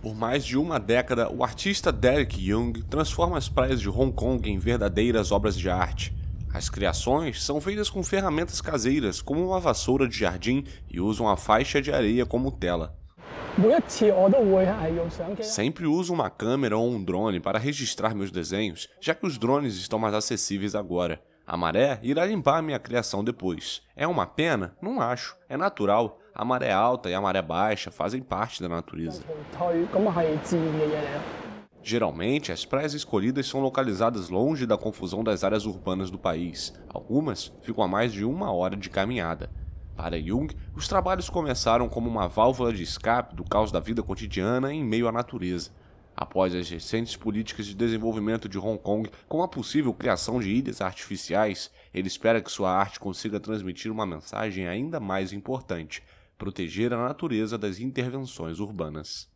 Por mais de uma década, o artista Derek Young transforma as praias de Hong Kong em verdadeiras obras de arte. As criações são feitas com ferramentas caseiras, como uma vassoura de jardim, e usam a faixa de areia como tela. Sempre uso uma câmera ou um drone para registrar meus desenhos, já que os drones estão mais acessíveis agora. A maré irá limpar minha criação depois. É uma pena? Não acho. É natural a maré alta e a maré baixa fazem parte da natureza. Geralmente, as praias escolhidas são localizadas longe da confusão das áreas urbanas do país. Algumas ficam a mais de uma hora de caminhada. Para Jung, os trabalhos começaram como uma válvula de escape do caos da vida cotidiana em meio à natureza. Após as recentes políticas de desenvolvimento de Hong Kong, com a possível criação de ilhas artificiais, ele espera que sua arte consiga transmitir uma mensagem ainda mais importante: proteger a natureza das intervenções urbanas.